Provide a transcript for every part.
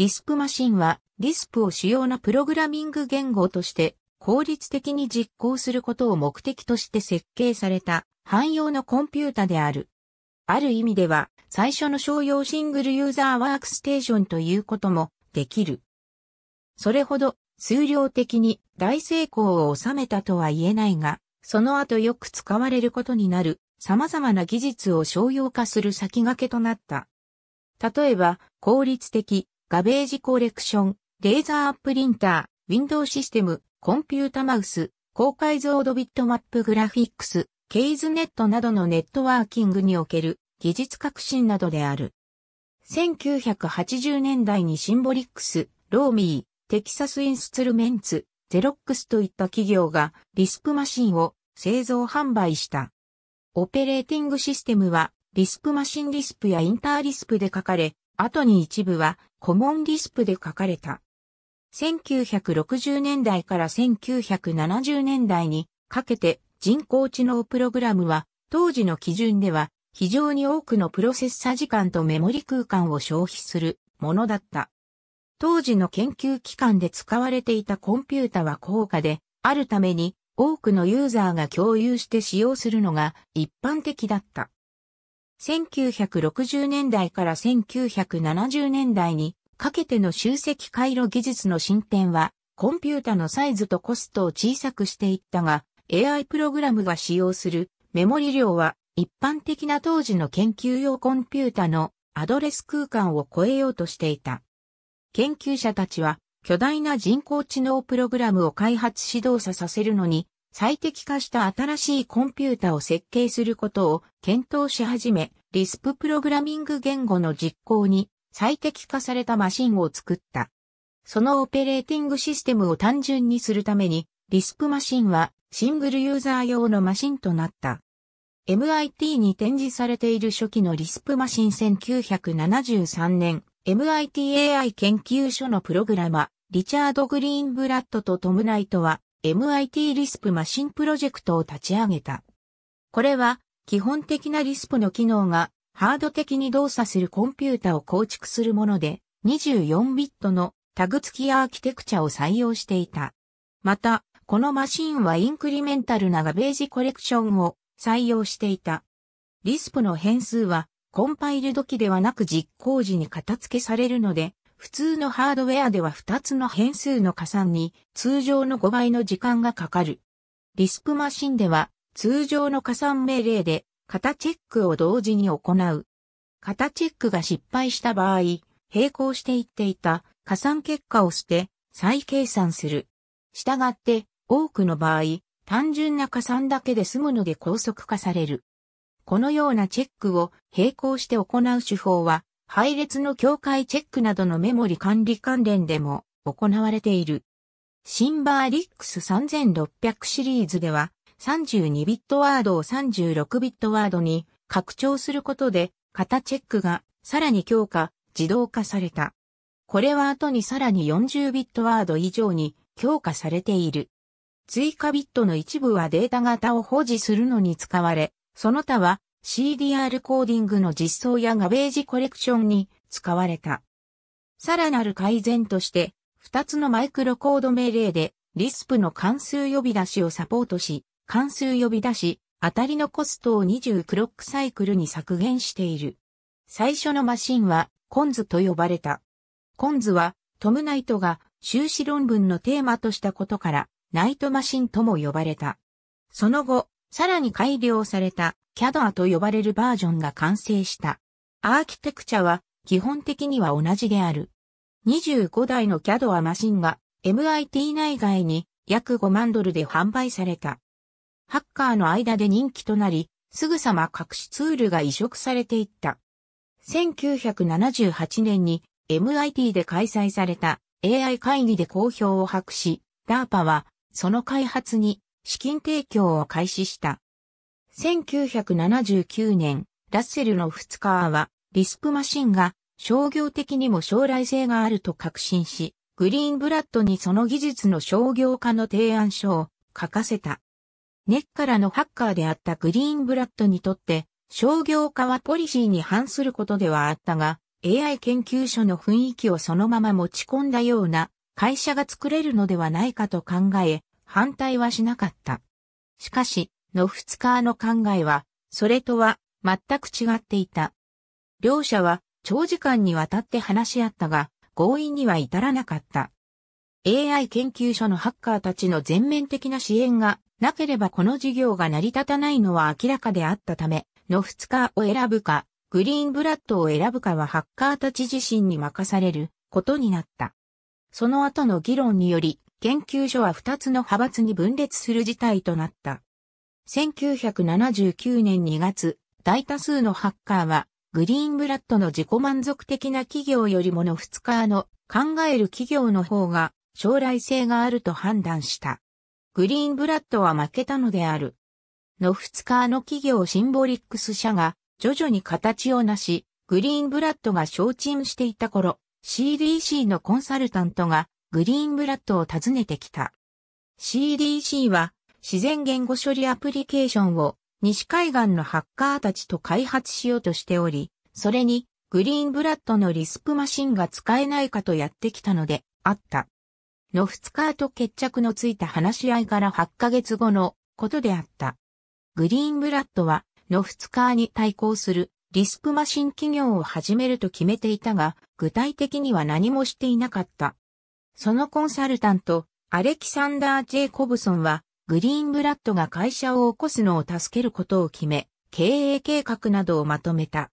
ディスプマシンは、ディスプを主要なプログラミング言語として効率的に実行することを目的として設計された汎用のコンピュータである。ある意味では、最初の商用シングルユーザーワークステーションということもできる。それほど数量的に大成功を収めたとは言えないが、その後よく使われることになる様々な技術を商用化する先駆けとなった。例えば、効率的、ガベージコレクション、レーザープリンター、ウィンドウシステム、コンピュータマウス、高解像度ビットマップグラフィックス、ケイズネットなどのネットワーキングにおける技術革新などである。1980年代にシンボリックス、ローミー、テキサスインスツルメンツ、ゼロックスといった企業がリスプマシンを製造販売した。オペレーティングシステムはリスプマシンリスプやインターリスプで書かれ、後に一部はコモンリスプで書かれた。1960年代から1970年代にかけて人工知能プログラムは当時の基準では非常に多くのプロセッサ時間とメモリ空間を消費するものだった。当時の研究機関で使われていたコンピュータは高価であるために多くのユーザーが共有して使用するのが一般的だった。1960年代から1970年代にかけての集積回路技術の進展は、コンピュータのサイズとコストを小さくしていったが、AI プログラムが使用するメモリ量は一般的な当時の研究用コンピュータのアドレス空間を超えようとしていた。研究者たちは巨大な人工知能プログラムを開発指導者させるのに最適化した新しいコンピュータを設計することを検討し始め、リスププログラミング言語の実行に最適化されたマシンを作った。そのオペレーティングシステムを単純にするために、リスプマシンはシングルユーザー用のマシンとなった。MIT に展示されている初期のリスプマシン1973年、MITAI 研究所のプログラマ、リチャード・グリーンブラッドとトムナイトは、MIT リスプマシンプロジェクトを立ち上げた。これは、基本的なリスプの機能が、ハード的に動作するコンピュータを構築するもので、24ビットのタグ付きアーキテクチャを採用していた。また、このマシンはインクリメンタルなガベージコレクションを採用していた。リスプの変数は、コンパイル時ではなく実行時に片付けされるので、普通のハードウェアでは2つの変数の加算に通常の5倍の時間がかかる。リスクマシンでは通常の加算命令で型チェックを同時に行う。型チェックが失敗した場合、並行していっていた加算結果を捨て再計算する。したがって多くの場合、単純な加算だけで済むので高速化される。このようなチェックを並行して行う手法は配列の境界チェックなどのメモリ管理関連でも行われている。シンバーリックス3600シリーズでは32ビットワードを36ビットワードに拡張することで型チェックがさらに強化、自動化された。これは後にさらに40ビットワード以上に強化されている。追加ビットの一部はデータ型を保持するのに使われ、その他は CDR コーディングの実装やガベージコレクションに使われた。さらなる改善として、2つのマイクロコード命令で、リスプの関数呼び出しをサポートし、関数呼び出し、当たりのコストを20クロックサイクルに削減している。最初のマシンは、コンズと呼ばれた。コンズは、トムナイトが修士論文のテーマとしたことから、ナイトマシンとも呼ばれた。その後、さらに改良された CADA と呼ばれるバージョンが完成した。アーキテクチャは基本的には同じである。25台の CADA マシンが MIT 内外に約5万ドルで販売された。ハッカーの間で人気となり、すぐさま隠しツールが移植されていった。1978年に MIT で開催された AI 会議で好評を博し、DARPA はその開発に資金提供を開始した。1979年、ラッセルの2日は、リスプマシンが商業的にも将来性があると確信し、グリーンブラッドにその技術の商業化の提案書を書かせた。根っからのハッカーであったグリーンブラッドにとって、商業化はポリシーに反することではあったが、AI 研究所の雰囲気をそのまま持ち込んだような会社が作れるのではないかと考え、反対はしなかった。しかし、ノフツカーの考えは、それとは全く違っていた。両者は長時間にわたって話し合ったが、合意には至らなかった。AI 研究所のハッカーたちの全面的な支援がなければこの事業が成り立たないのは明らかであったため、ノフツカーを選ぶか、グリーンブラッドを選ぶかはハッカーたち自身に任されることになった。その後の議論により、研究所は2つの派閥に分裂する事態となった。1979年2月、大多数のハッカーは、グリーンブラッドの自己満足的な企業よりものフツカーの考える企業の方が将来性があると判断した。グリーンブラッドは負けたのである。ノフツカーの企業シンボリックス社が徐々に形をなし、グリーンブラッドが承知していた頃、CDC のコンサルタントがグリーンブラッドを訪ねてきた。CDC は自然言語処理アプリケーションを西海岸のハッカーたちと開発しようとしており、それにグリーンブラッドのリスプマシンが使えないかとやってきたのであった。ノフツカーと決着のついた話し合いから8ヶ月後のことであった。グリーンブラッドはノフツカーに対抗するリスプマシン企業を始めると決めていたが、具体的には何もしていなかった。そのコンサルタント、アレキサンダー・ジェイコブソンは、グリーンブラッドが会社を起こすのを助けることを決め、経営計画などをまとめた。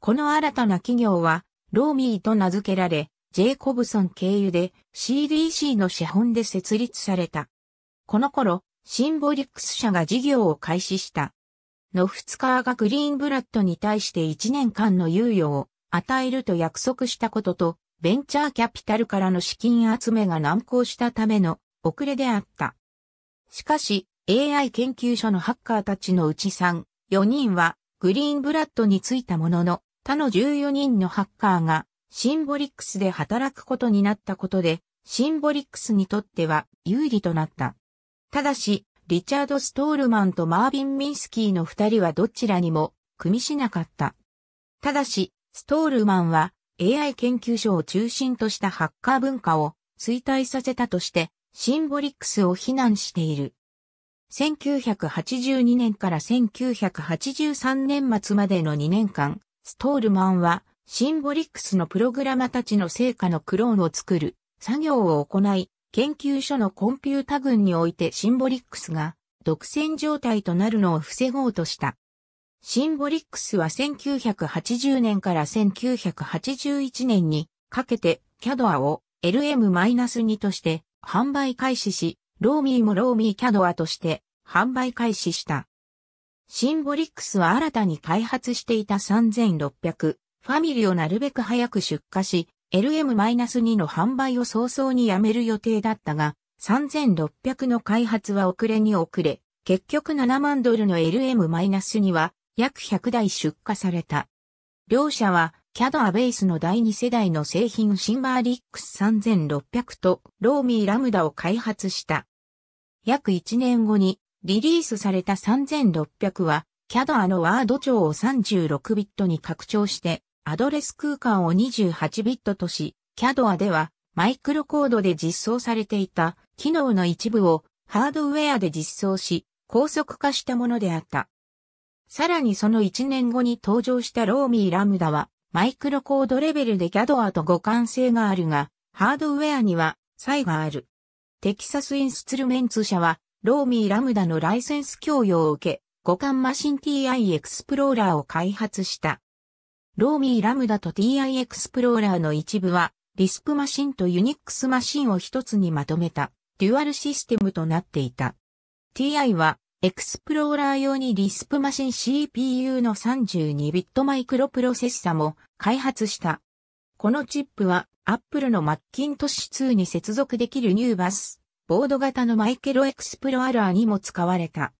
この新たな企業は、ローミーと名付けられ、ジェイコブソン経由で CDC の資本で設立された。この頃、シンボリックス社が事業を開始した。ノフツカーがグリーンブラッドに対して1年間の猶予を与えると約束したことと、ベンチャーキャピタルからの資金集めが難航したための遅れであった。しかし、AI 研究所のハッカーたちのうち3、4人はグリーンブラッドについたものの、他の14人のハッカーがシンボリックスで働くことになったことで、シンボリックスにとっては有利となった。ただし、リチャード・ストールマンとマービン・ミンスキーの二人はどちらにも組みしなかった。ただし、ストールマンは AI 研究所を中心としたハッカー文化を衰退させたとして、シンボリックスを非難している。1982年から1983年末までの2年間、ストールマンは、シンボリックスのプログラマたちの成果のクローンを作る作業を行い、研究所のコンピュータ群においてシンボリックスが独占状態となるのを防ごうとした。シンボリックスは1980年から1981年にかけてキャドアを LM-2 として販売開始し、ローミーもローミーキャドアとして販売開始した。シンボリックスは新たに開発していた3600ファミリーをなるべく早く出荷し、LM-2 の販売を早々にやめる予定だったが、3600の開発は遅れに遅れ、結局7万ドルの LM-2 は約100台出荷された。両社は、キャドアベースの第2世代の製品シンバーリックス3600とローミーラムダを開発した。約1年後にリリースされた3600は、キャドアのワード帳を36ビットに拡張して、アドレス空間を28ビットとし、キャドアではマイクロコードで実装されていた機能の一部をハードウェアで実装し、高速化したものであった。さらにその1年後に登場したローミーラムダは、マイクロコードレベルでャドアと互換性があるが、ハードウェアには差異がある。テキサスインストゥルメンツ社は、ローミーラムダのライセンス供与を受け、互換マシン TI エクスプローラーを開発した。ローミーラムダと TI エクスプローラーの一部は、リスクマシンとユニックスマシンを一つにまとめた、デュアルシステムとなっていた。TI は、エクスプローラー用にリスプマシン CPU の32ビットマイクロプロセッサも開発した。このチップは Apple のマッキントッシュ2に接続できるニューバス、ボード型のマイケロエクスプローラーにも使われた。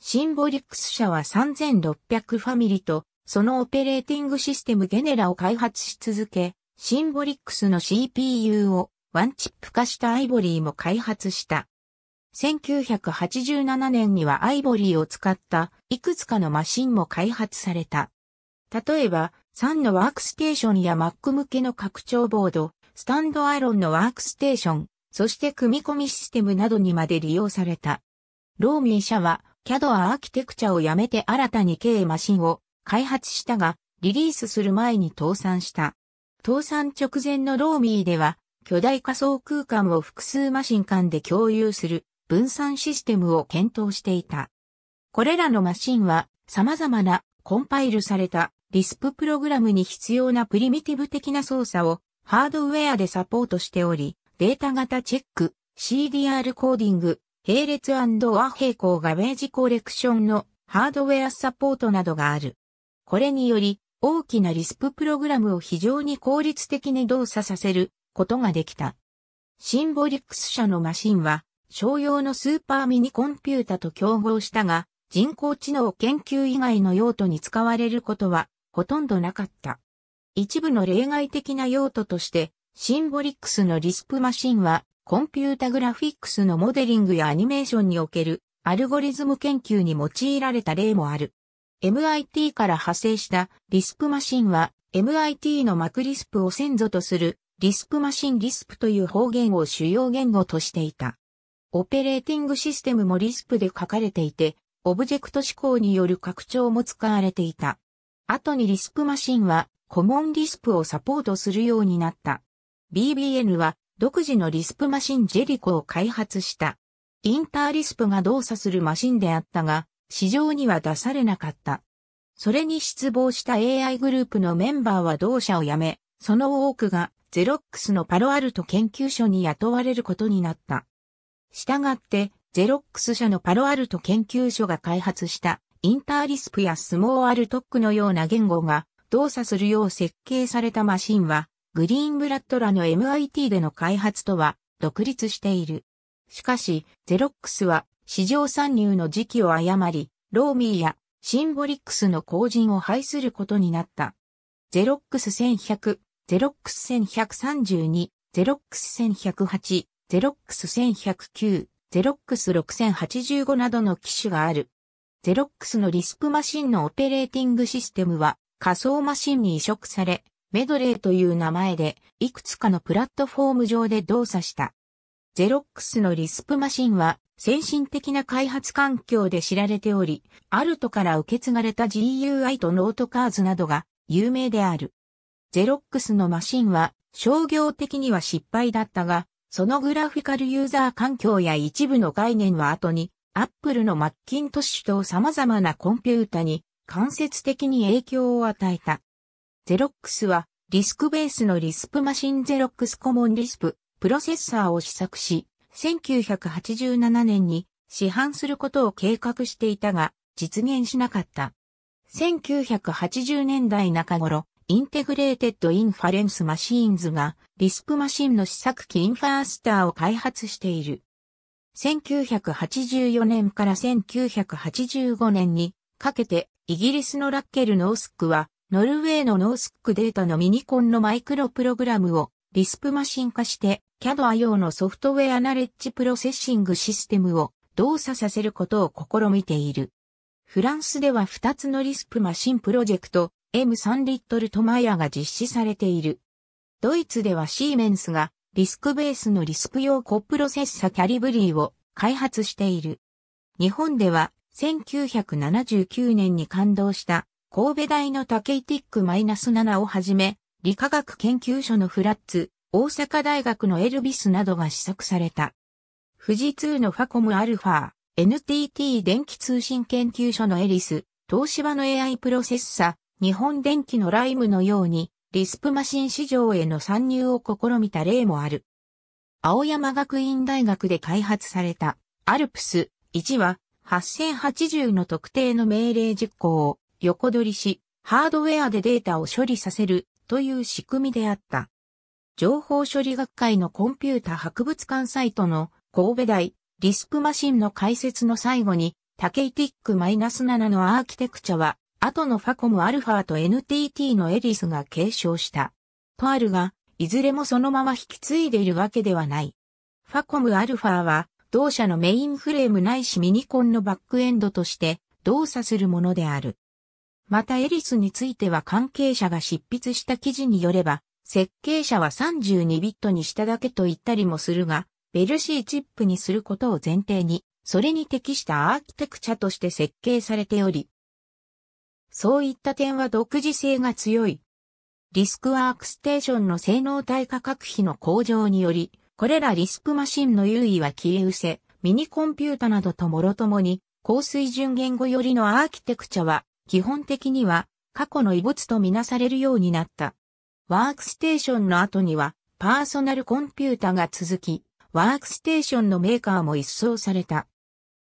シンボリックス社は3600ファミリと、そのオペレーティングシステムゲネラを開発し続け、シンボリックスの CPU をワンチップ化したアイボリーも開発した。1987年にはアイボリーを使ったいくつかのマシンも開発された。例えば、3のワークステーションや Mac 向けの拡張ボード、スタンドアイロンのワークステーション、そして組み込みシステムなどにまで利用された。ローミー社は CAD アーキテクチャをやめて新たに K マシンを開発したが、リリースする前に倒産した。倒産直前のローミーでは、巨大仮想空間を複数マシン間で共有する分散システムを検討していた。これらのマシンは様々なコンパイルされたリスププログラムに必要なプリミティブ的な操作をハードウェアでサポートしており、データ型チェック、CDR コーディング、並列和平行ガベージコレクションのハードウェアサポートなどがある。これにより大きなリスププログラムを非常に効率的に動作させることができた。シンボリックス社のマシンは商用のスーパーミニコンピュータと競合したが、人工知能研究以外の用途に使われることはほとんどなかった。一部の例外的な用途として、シンボリックスのリスプマシンは、コンピュータグラフィックスのモデリングやアニメーションにおけるアルゴリズム研究に用いられた例もある。MIT から派生したリスプマシンは MIT のマクリスプを先祖とするリスプマシンリスプという方言を主要言語としていた。オペレーティングシステムもリスプで書かれていて、オブジェクト指向による拡張も使われていた。後にリスプマシンはコモンリスプをサポートするようになった。BBN は独自のリスプマシンジェリコを開発した。インターリスプが動作するマシンであったが、市場には出されなかった。それに失望した AI グループのメンバーは同社を辞め、その多くがゼロックスのパロアルト研究所に雇われることになった。したがって、ゼロックス社のパロアルト研究所が開発したインターリスプやスモーアルトックのような言語が動作するよう設計されたマシンは、グリーンブラッドらの MIT での開発とは独立している。しかし、ゼロックスは市場参入の時期を誤り、ローミーやシンボリックスの後陣を排することになった。ゼロックス1100、ゼロックス1132、ゼロックス1108、ゼロックス1109、ゼロックス6085などの機種がある。ゼロックスのリスクマシンのオペレーティングシステムは仮想マシンに移植され、メドレーという名前でいくつかのプラットフォーム上で動作した。ゼロックスのリスプマシンは先進的な開発環境で知られており、アルトから受け継がれた GUI とノートカーズなどが有名である。ゼロックスのマシンは商業的には失敗だったが、そのグラフィカルユーザー環境や一部の概念は後に、アップルのマッキントッシュと様々なコンピュータに間接的に影響を与えた。ゼロックスは、リスクベースのリスプマシンゼロックスコモンリスプ、プロセッサーを試作し、1987年に市販することを計画していたが、実現しなかった。1980年代中頃、インテグレーテッドインファレンスマシーンズがリスクマシンの試作機インファースターを開発している。1984年から1985年にかけてイギリスのラッケルノースックはノルウェーのノースックデータのミニコンのマイクロプログラムをリスプマシン化して CAD 用のソフトウェアナレッジプロセッシングシステムを動作させることを試みている。フランスでは2つのリスプマシンプロジェクト、M3 リットルトマイヤが実施されている。ドイツではシーメンスがリスクベースのリスク用コプロセッサキャリブリーを開発している。日本では1979年に感動した神戸大のタケイティックマイナス -7 をはじめ、理化学研究所のフラッツ、大阪大学のエルビスなどが試作された。富士通のファコムアルファ、NTT 電気通信研究所のエリス、東芝の AI プロセッサ、日本電機のライムのように、リスプマシン市場への参入を試みた例もある。青山学院大学で開発された、アルプス1は、8080の特定の命令実行を横取りし、ハードウェアでデータを処理させるという仕組みであった。情報処理学会のコンピュータ博物館サイトの神戸大リスプマシンの解説の最後に、タケイティック -7 のアーキテクチャは後のファコムアルファと NTT のエリスが継承した。とあるが、いずれもそのまま引き継いでいるわけではない。ファコムアルファは、同社のメインフレームないしミニコンのバックエンドとして動作するものである。またエリスについては関係者が執筆した記事によれば、設計者は32ビットにしただけと言ったりもするが、ベルシーチップにすることを前提に、それに適したアーキテクチャとして設計されており、そういった点は独自性が強い。リスクワークステーションの性能対価格費の向上により、これらリスクマシンの優位は消え失せ、ミニコンピュータなどともろともに、高水準言語よりのアーキテクチャは、基本的には過去の遺物とみなされるようになった。ワークステーションの後には、パーソナルコンピュータが続き、ワークステーションのメーカーも一掃された。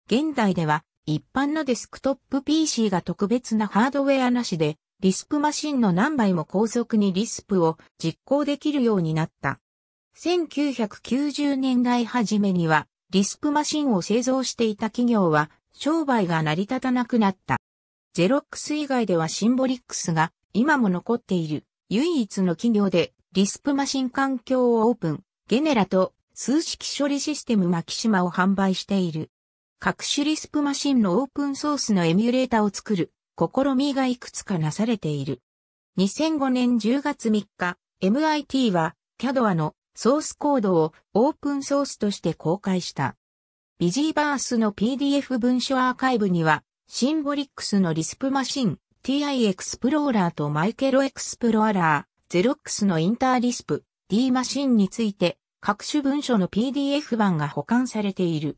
現代では、一般のデスクトップ PC が特別なハードウェアなしで、リスプマシンの何倍も高速にリスプを実行できるようになった。1990年代初めには、リスプマシンを製造していた企業は、商売が成り立たなくなった。ゼロックス以外ではシンボリックスが今も残っている唯一の企業でリスプマシン環境をオープン、ゲネラと数式処理システムマキシマを販売している。各種リスプマシンのオープンソースのエミュレータを作る試みがいくつかなされている。2005年10月3日、MIT は CADOA のソースコードをオープンソースとして公開した。ビジーバースの PDF 文書アーカイブには、シンボリックスのリスプマシン、TI エクスプローラーとマイケロエクスプローラー、ゼロックスのインターリスプ、D マシンについて、各種文書の PDF 版が保管されている。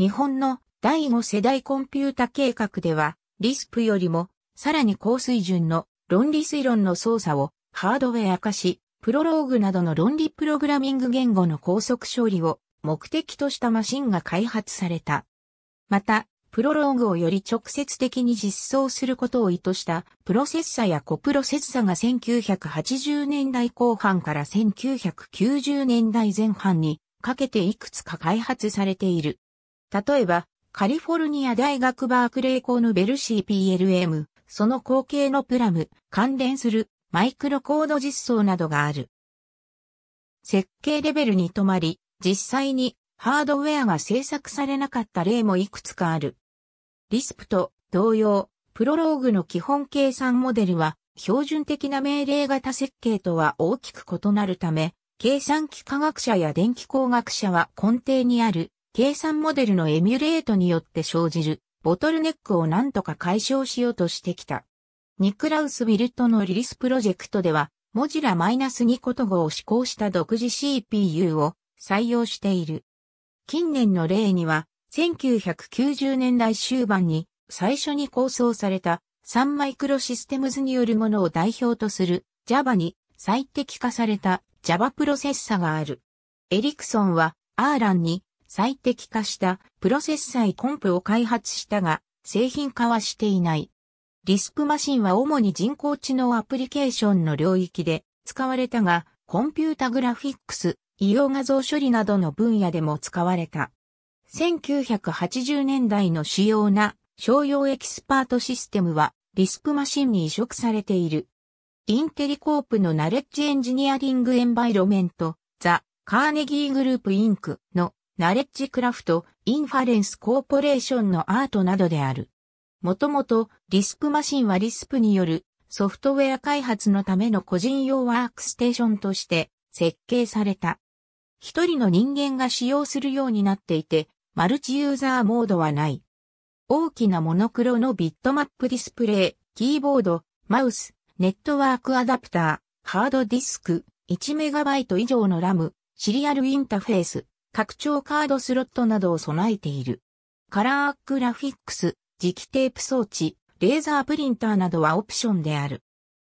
日本の第5世代コンピュータ計画では、リスプよりも、さらに高水準の論理推論の操作をハードウェア化し、プロローグなどの論理プログラミング言語の高速処理を目的としたマシンが開発された。また、プロローグをより直接的に実装することを意図したプロセッサやコプロセッサが1980年代後半から1990年代前半にかけていくつか開発されている。例えば、カリフォルニア大学バークレー校のベル CPLM、その後継のプラム、関連するマイクロコード実装などがある。設計レベルに止まり、実際にハードウェアが制作されなかった例もいくつかある。リスプと同様、プロローグの基本計算モデルは標準的な命令型設計とは大きく異なるため、計算機科学者や電気工学者は根底にある計算モデルのエミュレートによって生じるボトルネックを何とか解消しようとしてきた。ニクラウス・ウィルトのリリスプロジェクトでは、モジュラ -2 こと語を施行した独自 CPU を採用している。近年の例には、1990年代終盤に最初に構想された3マイクロシステムズによるものを代表とする Java に最適化された Java プロセッサがある。エリクソンはアーランに最適化したプロセッサイコンプを開発したが、製品化はしていない。リスクマシンは主に人工知能アプリケーションの領域で使われたが、コンピュータグラフィックス、医療画像処理などの分野でも使われた。1980年代の主要な商用エキスパートシステムはリスクマシンに移植されている。インテリコープのナレッジエンジニアリングエンバイロメント、ザ・カーネギーグループインクのナレッジクラフト、インファレンスコーポレーションのアートなどである。もともと、リスクマシンはリスプによるソフトウェア開発のための個人用ワークステーションとして設計された。一人の人間が使用するようになっていて、マルチユーザーモードはない。大きなモノクロのビットマップディスプレイ、キーボード、マウス、ネットワークアダプター、ハードディスク、1MB 以上のラム、シリアルインターフェース、拡張カードスロットなどを備えている。カラーグラフィックス、磁気テープ装置、レーザープリンターなどはオプションである。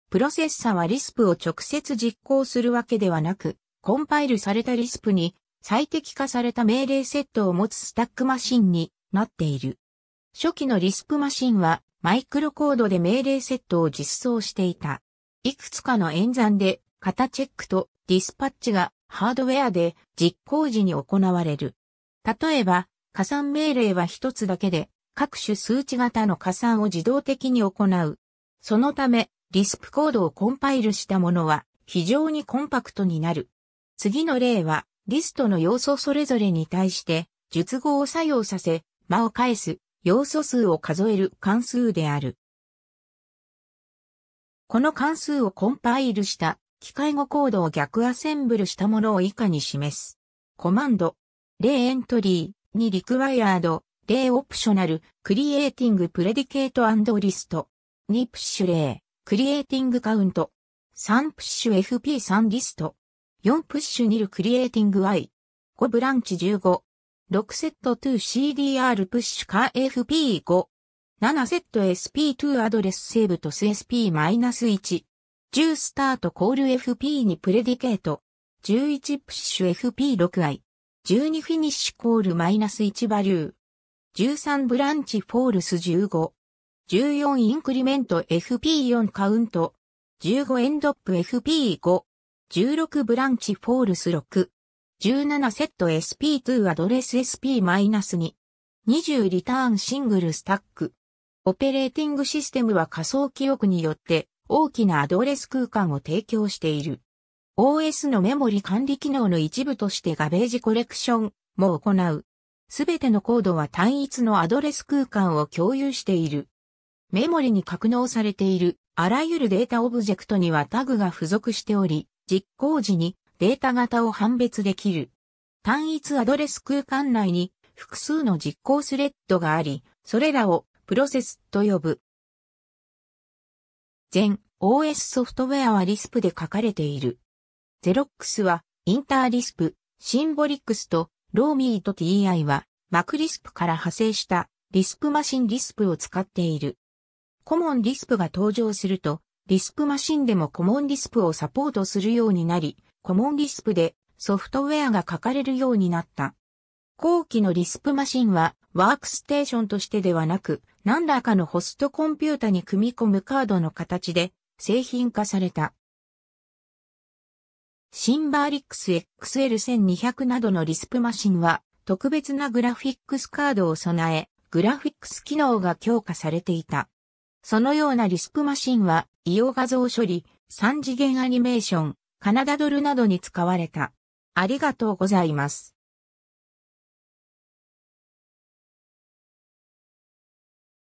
プロセッサはリスプを直接実行するわけではなく、コンパイルされたリスプに最適化された命令セットを持つスタックマシンになっている。初期のリスプマシンはマイクロコードで命令セットを実装していた。いくつかの演算で型チェックとディスパッチがハードウェアで実行時に行われる。例えば、加算命令は一つだけで、各種数値型の加算を自動的に行う。そのため、リスプコードをコンパイルしたものは非常にコンパクトになる。次の例は、リストの要素それぞれに対して、述語を作用させ、間を返す、要素数を数える関数である。この関数をコンパイルした機械語コードを逆アセンブルしたものを以下に示す。コマンド、例エントリー、にリクワイアード、例オプショナル、クリエイティングプレディケートリスト、2プッシュ例、クリエイティングカウント、3プッシュ FP3 リスト、4プッシュニルクリエイティング I、5ブランチ15、6セット 2CDR プッシュカ FP5、7セット SP2 アドレスセーブトス SP-1、10スタートコール FP にプレディケート。11プッシュ FP6i。12フィニッシュコールマイナス1バリュー。13ブランチフォールス15。14インクリメント FP4 カウント。15エンドップ FP5。16ブランチフォールス6。17セット SP2 アドレス SP-2。20リターンシングルスタック。オペレーティングシステムは仮想記憶によって大きなアドレス空間を提供している。OS のメモリ管理機能の一部としてガベージコレクションも行う。すべてのコードは単一のアドレス空間を共有している。メモリに格納されているあらゆるデータオブジェクトにはタグが付属しており、実行時にデータ型を判別できる。単一アドレス空間内に複数の実行スレッドがあり、それらをプロセスと呼ぶ。全 OS ソフトウェアはリスプで書かれている。ゼロックスはインターリスプ、シンボリックスとローミーと TI はマクリスプから派生したリスプマシンリスプを使っている。コモンリスプが登場すると、リスプマシンでもコモンリスプをサポートするようになり、コモンリスプでソフトウェアが書かれるようになった。後期のリスプマシンはワークステーションとしてではなく、何らかのホストコンピュータに組み込むカードの形で製品化された。シンバーリックス XL1200 などのリスプマシンは特別なグラフィックスカードを備え、グラフィックス機能が強化されていた。そのようなリスプマシンは、異様画像処理、3次元アニメーション、カナダドルなどに使われた。ありがとうございます。